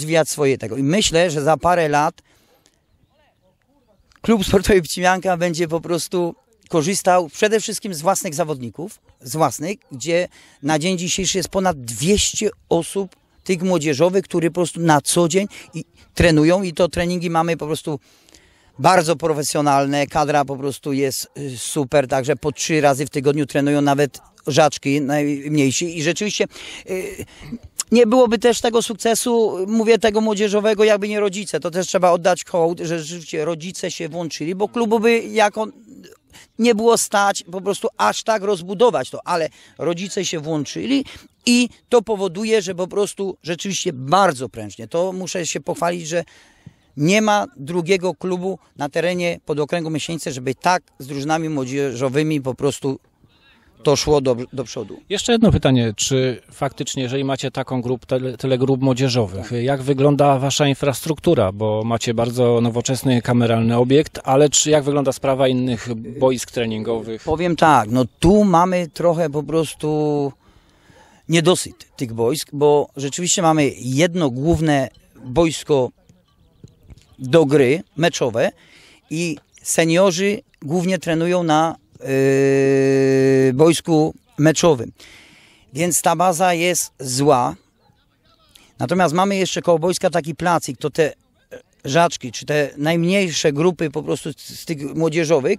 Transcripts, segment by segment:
rozwijać swoje tego. I myślę, że za parę lat klub sportowy Pcimianka będzie po prostu korzystał przede wszystkim z własnych zawodników, z własnych, gdzie na dzień dzisiejszy jest ponad 200 osób tych młodzieżowych, które po prostu na co dzień i trenują i to treningi mamy po prostu bardzo profesjonalne, kadra po prostu jest y, super, także po trzy razy w tygodniu trenują nawet żaczki najmniejsi i rzeczywiście y, nie byłoby też tego sukcesu, mówię tego młodzieżowego, jakby nie rodzice. To też trzeba oddać hołd, że rzeczywiście rodzice się włączyli, bo klubu by jako nie było stać po prostu aż tak rozbudować to, ale rodzice się włączyli i to powoduje, że po prostu rzeczywiście bardzo prężnie. To muszę się pochwalić, że nie ma drugiego klubu na terenie pod okręgu Myśleńce, żeby tak z drużynami młodzieżowymi po prostu to szło do, do przodu. Jeszcze jedno pytanie, czy faktycznie, jeżeli macie taką grup, tyle, tyle grup młodzieżowych, jak wygląda wasza infrastruktura, bo macie bardzo nowoczesny kameralny obiekt, ale czy jak wygląda sprawa innych boisk treningowych? Powiem tak, no tu mamy trochę po prostu niedosyt tych boisk, bo rzeczywiście mamy jedno główne boisko do gry meczowe i seniorzy głównie trenują na yy, boisku meczowym. Więc ta baza jest zła. Natomiast mamy jeszcze koło boiska taki placik, to te żaczki, czy te najmniejsze grupy po prostu z tych młodzieżowych,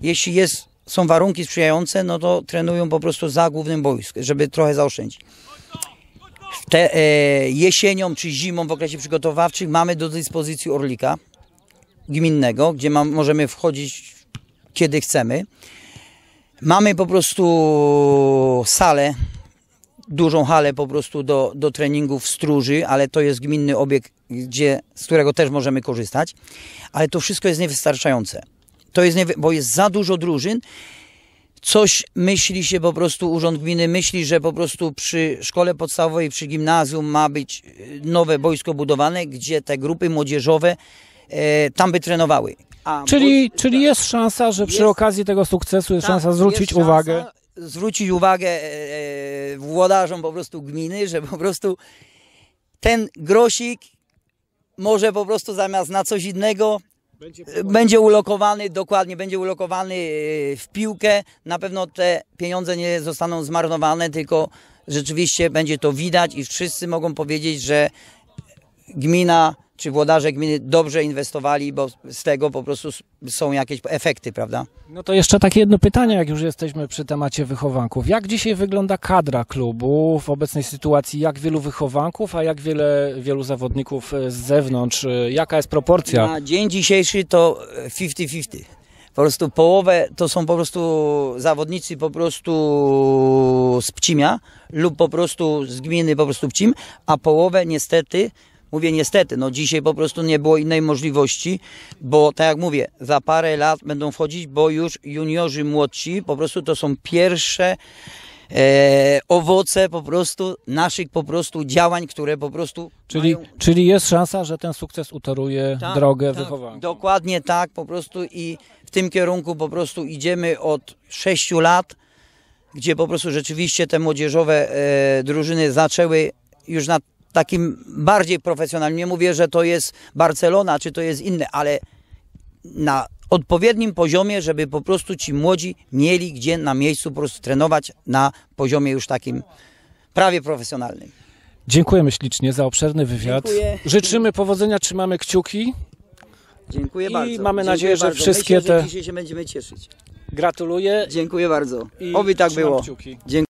jeśli jest, są warunki sprzyjające, no to trenują po prostu za głównym boiskiem, żeby trochę zaoszczędzić. Te, e, jesienią czy zimą w okresie przygotowawczym mamy do dyspozycji Orlika gminnego, gdzie ma, możemy wchodzić kiedy chcemy. Mamy po prostu salę, dużą halę po prostu do, do treningów stróży, ale to jest gminny obiekt, gdzie, z którego też możemy korzystać. Ale to wszystko jest niewystarczające. To jest, nie, bo jest za dużo drużyn, coś myśli się po prostu, Urząd Gminy myśli, że po prostu przy szkole podstawowej, przy gimnazjum ma być e, nowe boisko budowane, gdzie te grupy młodzieżowe e, tam by trenowały. Czyli, czyli tak. jest szansa, że przy okazji tego sukcesu jest tak, szansa zwrócić uwagę. Zwrócić uwagę e, e, włodarzom po prostu gminy, że po prostu ten grosik może po prostu zamiast na coś innego będzie, e, będzie, ulokowany, dokładnie, będzie ulokowany w piłkę. Na pewno te pieniądze nie zostaną zmarnowane, tylko rzeczywiście będzie to widać i wszyscy mogą powiedzieć, że gmina czy włodarze gminy dobrze inwestowali, bo z tego po prostu są jakieś efekty, prawda? No to jeszcze takie jedno pytanie, jak już jesteśmy przy temacie wychowanków. Jak dzisiaj wygląda kadra klubu w obecnej sytuacji? Jak wielu wychowanków, a jak wiele, wielu zawodników e, z zewnątrz? E, jaka jest proporcja? Na dzień dzisiejszy to 50-50 po prostu połowę to są po prostu zawodnicy po prostu z Pcimia lub po prostu z gminy po prostu Pcim, a połowę niestety Mówię niestety, no dzisiaj po prostu nie było innej możliwości, bo tak jak mówię, za parę lat będą wchodzić, bo już juniorzy młodsi po prostu to są pierwsze e, owoce po prostu naszych po prostu działań, które po prostu Czyli, mają... czyli jest szansa, że ten sukces utoruje tak, drogę tak, wychowania. Dokładnie tak, po prostu i w tym kierunku po prostu idziemy od sześciu lat, gdzie po prostu rzeczywiście te młodzieżowe e, drużyny zaczęły już na takim bardziej profesjonalnym. Nie mówię, że to jest Barcelona, czy to jest inne, ale na odpowiednim poziomie, żeby po prostu ci młodzi mieli gdzie na miejscu po prostu trenować na poziomie już takim prawie profesjonalnym. Dziękujemy ślicznie za obszerny wywiad. Dziękuję. Życzymy powodzenia, trzymamy kciuki. Dziękuję I bardzo. I mamy nadzieję, Dziękuję że bardzo. wszystkie te. dzisiaj się będziemy cieszyć. Gratuluję. Dziękuję bardzo. I Oby tak było. Kciuki. Dziękuję.